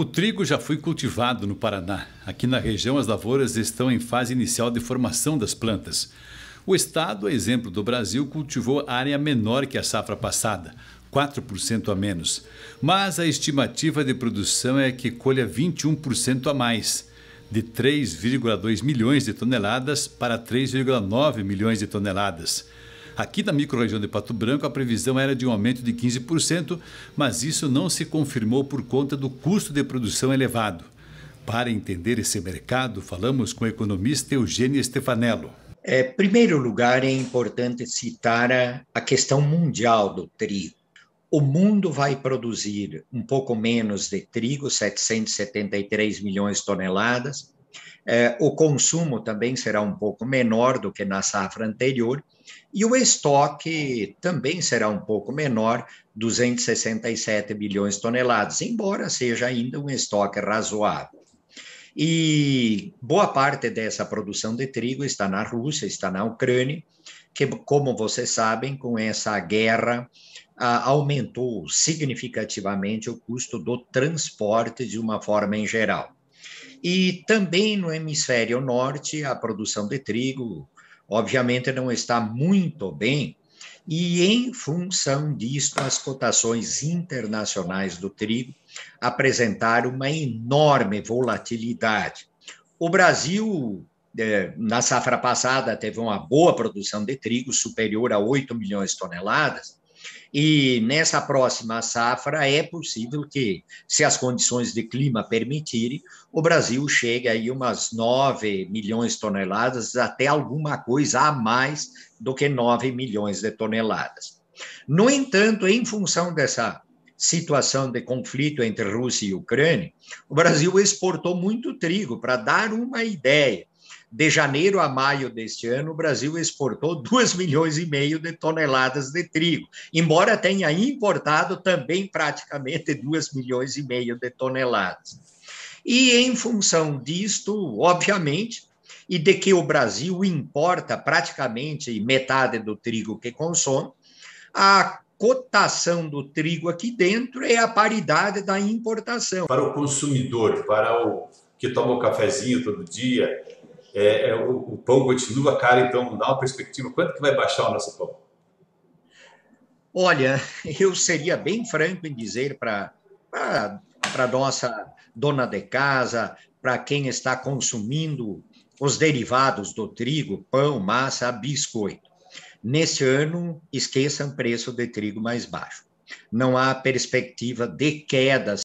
O trigo já foi cultivado no Paraná. Aqui na região, as lavouras estão em fase inicial de formação das plantas. O estado, a exemplo do Brasil, cultivou área menor que a safra passada, 4% a menos. Mas a estimativa de produção é que colha 21% a mais, de 3,2 milhões de toneladas para 3,9 milhões de toneladas. Aqui na microrregião de Pato Branco, a previsão era de um aumento de 15%, mas isso não se confirmou por conta do custo de produção elevado. Para entender esse mercado, falamos com o economista Eugênio Stefanello. É, em primeiro lugar, é importante citar a, a questão mundial do trigo. O mundo vai produzir um pouco menos de trigo, 773 milhões de toneladas, é, o consumo também será um pouco menor do que na safra anterior, e o estoque também será um pouco menor, 267 bilhões de toneladas, embora seja ainda um estoque razoável. E boa parte dessa produção de trigo está na Rússia, está na Ucrânia, que, como vocês sabem, com essa guerra aumentou significativamente o custo do transporte de uma forma em geral. E também no hemisfério norte, a produção de trigo, obviamente, não está muito bem, e em função disto, as cotações internacionais do trigo apresentaram uma enorme volatilidade. O Brasil, é, na safra passada, teve uma boa produção de trigo, superior a 8 milhões de toneladas, e nessa próxima safra é possível que, se as condições de clima permitirem, o Brasil chegue aí umas 9 milhões de toneladas, até alguma coisa a mais do que 9 milhões de toneladas. No entanto, em função dessa situação de conflito entre Rússia e Ucrânia, o Brasil exportou muito trigo. Para dar uma ideia, de janeiro a maio deste ano, o Brasil exportou 2 milhões e meio de toneladas de trigo, embora tenha importado também praticamente 2 milhões e meio de toneladas. E em função disto, obviamente, e de que o Brasil importa praticamente metade do trigo que consome, a cotação do trigo aqui dentro é a paridade da importação. Para o consumidor, para o que toma o um cafezinho todo dia, é, é, o, o, pão continua caro, então dá uma perspectiva. Quanto que vai baixar o nosso pão? Olha, eu seria bem franco em dizer para a nossa dona de casa, para quem está consumindo os derivados do trigo, pão, massa, biscoito. Neste ano, esqueçam preço de trigo mais baixo. Não há perspectiva de quedas.